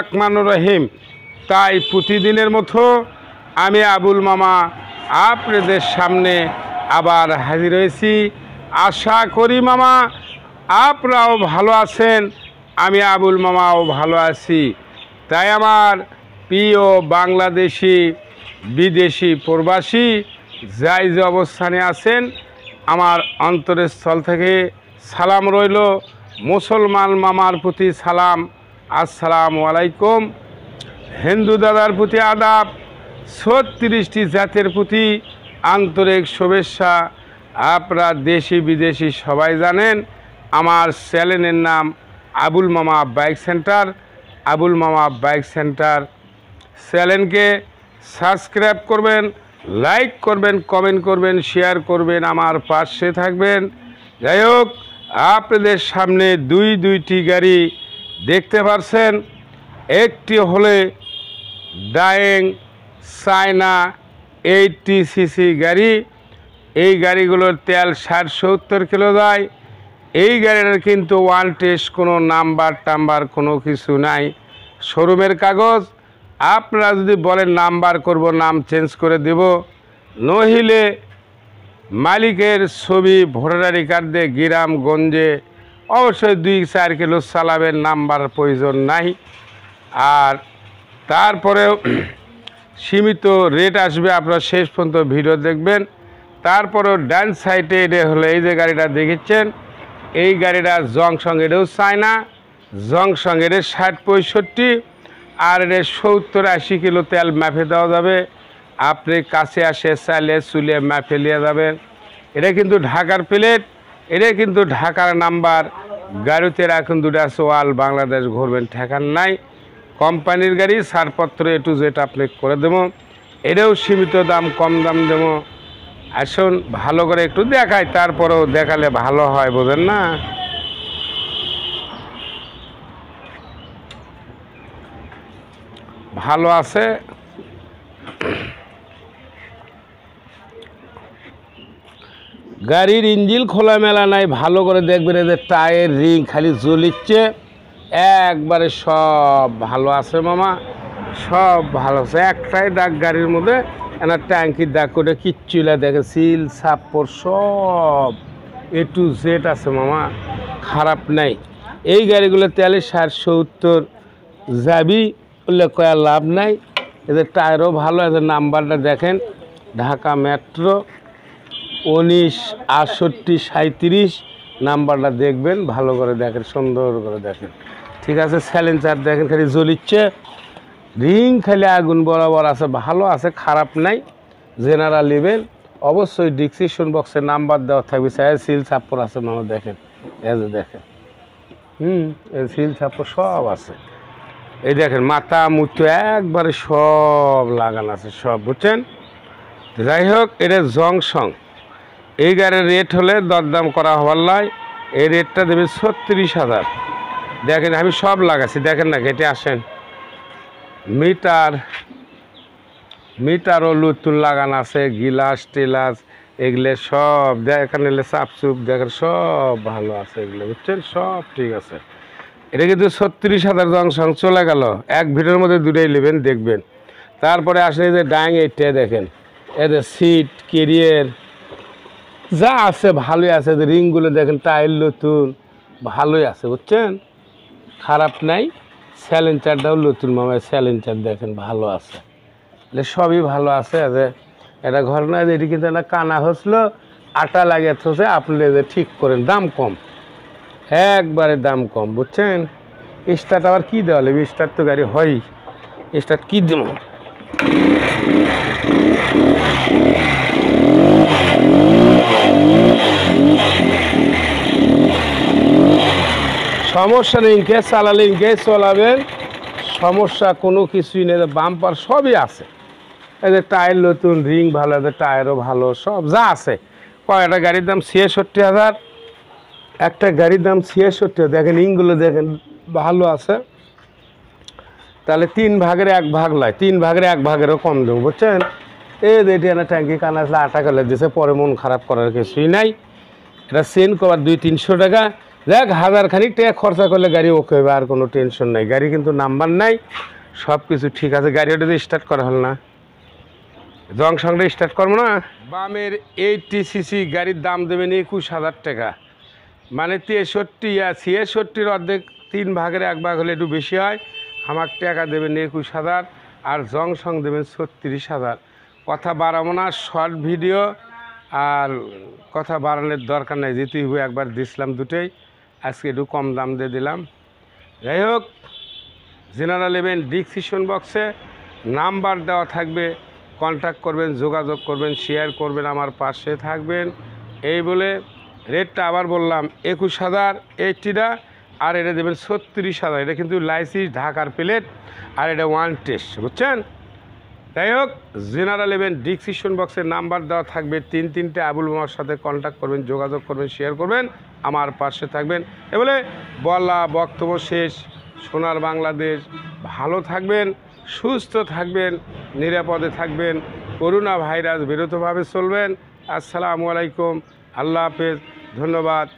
আকমানুর রহিম তাই প্রতিদিনের মতো আমি আবুল মামা আপনাদের সামনে আবার হাজির হয়েছি আশা করি মামা আপনারাও ভালো আছেন আমি আবুল মামাও ভালো আছি তাই আমার প্রিয় বাংলাদেশি বিদেশি প্রবাসী যাই যে অবস্থানে আছেন আমার অন্তরের স্থল থেকে সালাম রইল মুসলমান মামার প্রতি সালাম আসসালামু আলাইকুম হিন্দু দাদার প্রতি আদাব ছত্রিশটি জাতের প্রতি আন্তরিক শুভেচ্ছা আপনারা দেশি বিদেশি সবাই জানেন আমার চ্যানেলের নাম আবুল মামা বাইক সেন্টার আবুল মামা বাইক সেন্টার চ্যানেলকে সাবস্ক্রাইব করবেন লাইক করবেন কমেন্ট করবেন শেয়ার করবেন আমার পাশে থাকবেন যাই হোক আপনাদের সামনে দুই দুইটি গাড়ি দেখতে পারছেন একটি হলে ডায়েং চায়না এইটটি সিসি গাড়ি এই গাড়িগুলোর তেল ষাট সত্তর কিলো দেয় এই গাড়িটার কিন্তু ওয়ান টেস্ট কোনো নাম্বার টাম্বার কোনো কিছু নাই শোরুমের কাগজ আপনারা যদি বলেন নাম্বার করব নাম চেঞ্জ করে দেব নহিলে মালিকের ছবি ভোটারি কার্ডে গ্রামগঞ্জে অবশ্যই দুই চার কিলো সালামের নাম্বার প্রয়োজন নাই আর তারপরেও সীমিত রেট আসবে আপনার শেষ পর্যন্ত ভিডিও দেখবেন তারপরেও ডান সাইডে এটা হলো এই যে গাড়িটা দেখেছেন এই গাড়িটা জংশন এটাও চায় না জংশন এটা ষাট পঁয়ষট্টি আর এটা সত্তর আশি কিলো তেল মাফে দেওয়া যাবে আপনি কাছে আসে চাইলে চুলে মাফে নিয়ে যাবেন এটা কিন্তু ঢাকার প্লেট এটাই কিন্তু ঢাকার নাম্বার গাড়িতে এখন দুটা সোয়াল বাংলাদেশ ঘুরবেন ঠেকান নাই কোম্পানির গাড়ি ছাড়পত্র এ টু জেড আপনি করে দেবো এটাও সীমিত দাম কম দাম দেবো আসুন ভালো করে একটু দেখাই তারপরেও দেখালে ভালো হয় বোঝেন না ভালো আছে গাড়ির ইঞ্জিল খোলামেলা নাই ভালো করে দেখবেন এদের টায়ার রিং খালি জ্বলিচ্ছে একবারে সব ভালো আছে মামা সব ভালো আছে একটাই দাগ গাড়ির মধ্যে এনার ট্যাঙ্কির দাগ করে কিচ্ছুলা দেখে সিল সাপোর সব এ টু জেড আছে মামা খারাপ নাই এই গাড়িগুলো তেলে ষাট সত্তর যাবি বললে কয়া লাভ নাই এদের টায়ারও ভালো এদের নাম্বারটা দেখেন ঢাকা মেট্রো উনিশ আটষট্টি সাঁত্রিশ নাম্বারটা দেখবেন ভালো করে দেখেন সুন্দর করে দেখেন ঠিক আছে স্যালেন্সার দেখেন খালি জ্বলিচ্ছে রিং খালি আগুন বরাবর আছে ভালো আছে খারাপ নাই জেনারেল লেভেল অবশ্যই ডিসক্রিপশন বক্সে নাম্বার দেওয়া থাকবে স্যার সিল ছাপ্পর আছে মানে দেখেন এজে দেখেন হুম এই সিল ছাপ্পর সব আছে এই দেখেন মাথা মুতো একবারে সব লাগান আছে সব বুঝছেন যাই হোক এটা সং এই গাড়ির রেট হলে দরদাম করা হওয়ার নয় এই রেটটা দেবে ছত্রিশ হাজার দেখেন আমি সব লাগাচ্ছি দেখেন না গেটে আসেন মিটার মিটারও লুতুল লাগান আছে গিলাস টিলাস এগুলো সব দেখেন এলে চাপচুপ দেখেন সব ভালো আছে এগুলো বুঝছেন সব ঠিক আছে এটা কিন্তু ছত্রিশ হাজার জংশন চলে গেল এক ভিটের মধ্যে দূরেই নেবেন দেখবেন তারপরে আসলে যে ডাইং এইটটা দেখেন এদের সিট কেরিয়ার যা আছে ভালোই আছে রিংগুলো দেখেন টাইল নতুন ভালোই আছে বুঝছেন খারাপ নাই স্যালেঞ্চারটাও নতুন মামায় স্যালেঞ্চার দেখেন ভালো আছে এটা সবই ভালো আছে যে এটা না এটি কিন্তু একটা কানা হসলো আটা লাগিয়ে থসে আপনি যে ঠিক করেন দাম কম একবারে দাম কম বুঝছেন স্টার্ট আবার কী দেওয়া লাগবে স্টার্ট তো গাড়ি হয় স্টার্ট কী দেব সমস্যা নেই গ্যাস চালালেন গ্যাস চলাবেন সমস্যা কোনো কিছুই নেই বাম্পার সবই আছে এদের টায়ার নতুন রিং ভালো এদের টায়ারও ভালো সব যা আছে কয়টা গাড়ির দাম ছিয়াষট্টি হাজার একটা গাড়ির দাম ছিয়াষট্টি দেখেন ইংগুলো দেখেন ভালো আছে তাহলে তিন ভাগের এক ভাগ লয় তিন ভাগের এক ভাগেরও কম দেবো বুঝছেন এ যে এটা ট্যাঙ্কি কানা আসলে আটা করে দিয়েছে পরে মন খারাপ করার কিছুই নাই এটা সেন কবার দুই তিনশো টাকা দেখ হাজার খানিক টাকা খরচা করলে গাড়ি ওকে হবে আর কোনো টেনশন নাই গাড়ি কিন্তু নাম্বার নাই সব কিছু ঠিক আছে গাড়ি ওটা স্টার্ট করা হল না জং সঙ্গে স্টার্ট করবো না বামের এইটটি সিসি গাড়ির দাম দেবেন একুশ হাজার টাকা মানে তেষট্টি আর ছিয়াষট্টির অর্ধেক তিন ভাগের এক ভাগ হলে একটু বেশি হয় আমার টাকা দেবেন একুশ হাজার আর জং সং দেবেন ছত্রিশ হাজার কথা বাড়াবো না শর্ট ভিডিও আর কথা বাড়ানোর দরকার নেই যেতেই হবে একবার দিছিলাম দুটোই আজকে একটু কম দাম দিয়ে দিলাম যাই হোক জেনারেল ইভেন ডিসিশন বক্সে নাম্বার দেওয়া থাকবে কন্ট্যাক্ট করবেন যোগাযোগ করবেন শেয়ার করবেন আমার পাশে থাকবেন এই বলে রেটটা আবার বললাম একুশ হাজার এইটিটা আর এটা দেবেন ছত্রিশ হাজার এটা কিন্তু লাইসিস ঢাকার প্লেট আর এটা ওয়ান টেস্ট বুঝছেন যাই হোক জেনারেল ইভেন ডিসক্রিপশন বক্সের নাম্বার দেওয়া থাকবে তিন তিনটে আবুল মামার সাথে কন্ট্যাক্ট করবেন যোগাযোগ করবেন শেয়ার করবেন আমার পাশে থাকবেন এ বলে বলা বক্তব্য শেষ সোনার বাংলাদেশ ভালো থাকবেন সুস্থ থাকবেন নিরাপদে থাকবেন করোনা ভাইরাস বিরতভাবে চলবেন আসসালামু আলাইকুম আল্লাহ হাফেজ ধন্যবাদ